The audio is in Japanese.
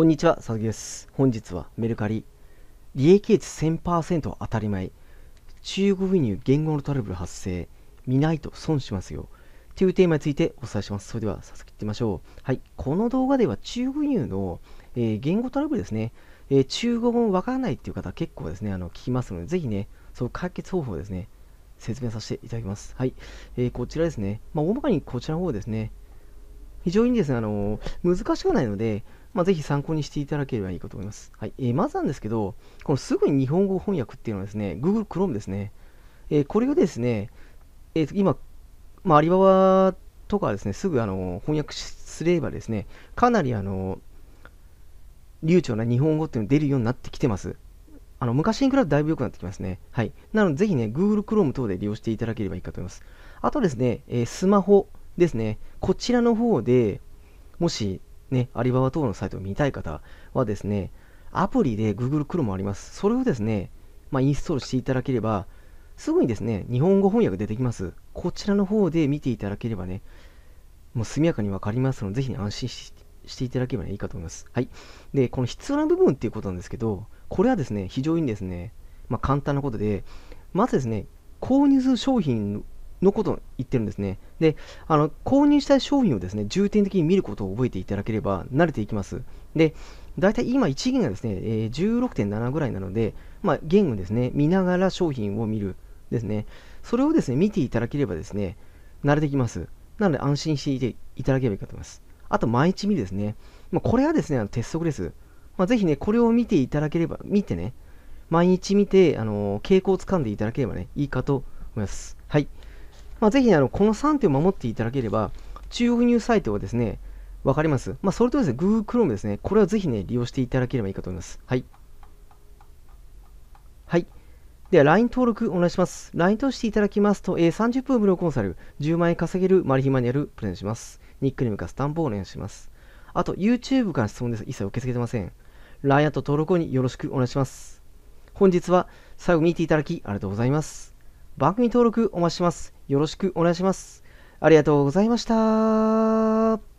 こんにちは、佐々木です。本日はメルカリ。利益率1000%当たり前。中国輸入言語のトラブル発生。見ないと損しますよ。というテーマについてお伝えします。それでは早速いってみましょう。はい。この動画では中国輸入の、えー、言語トラブルですね。えー、中国語わからないっていう方結構ですね、あの聞きますので、ぜひね、その解決方法ですね、説明させていただきます。はい。えー、こちらですね。まあ、大まかにこちらの方ですね。非常にですね、あの難しくないので、まあ、ぜひ参考にしていただければいいかと思います。はいえー、まずなんですけど、このすぐに日本語翻訳っていうのはですね、Google Chrome ですね。えー、これがですね、えー、今、まあ、アリババとかですね、すぐあの翻訳すればですね、かなりあの流暢な日本語っていうのが出るようになってきてます。あの昔に比べとだいぶ良くなってきますね。はい。なので、ぜひね、Google Chrome 等で利用していただければいいかと思います。あとですね、えー、スマホですね。こちらの方でもしね、アリババ等のサイトを見たい方はですね、アプリで Google Chrome あります。それをですね、まあ、インストールしていただければ、すぐにですね、日本語翻訳出てきます。こちらの方で見ていただければね、もう速やかにわかりますので、ぜひ、安心していただければ、ね、いいかと思います。はい。で、この必要な部分っていうことなんですけど、これはですね、非常にですね、まあ、簡単なことで、まずですね、購入する商品のことを言ってるんですね。で、あの、購入したい商品をですね、重点的に見ることを覚えていただければ慣れていきます。で、大体今1元がですね、えー、16.7ぐらいなので、まあ、元をですね、見ながら商品を見るですね。それをですね、見ていただければですね、慣れてきます。なので安心していただければいいかと思います。あと、毎日見るですね。まあ、これはですね、あの鉄則です。まあ、ぜひね、これを見ていただければ、見てね、毎日見て、あのー、傾向をつかんでいただければね、いいかと思います。はい。まあ、ぜひあのこの3点を守っていただければ、中国ニューサイトはですね、わかります。まあ、それとですね、Google Chrome ですね、これはぜひね、利用していただければいいかと思います。はい。はい。では、LINE 登録お願いします。LINE としていただきますと、えー、30分無料コンサル、10万円稼げるマリヒマニュアルプレゼンします。ニックネームかスタンプをお願いします。あと、YouTube から質問です。一切受け付けてません。LINE アット登録後によろしくお願いします。本日は最後見ていただきありがとうございます。番組登録お待ちします。よろしくお願いします。ありがとうございました。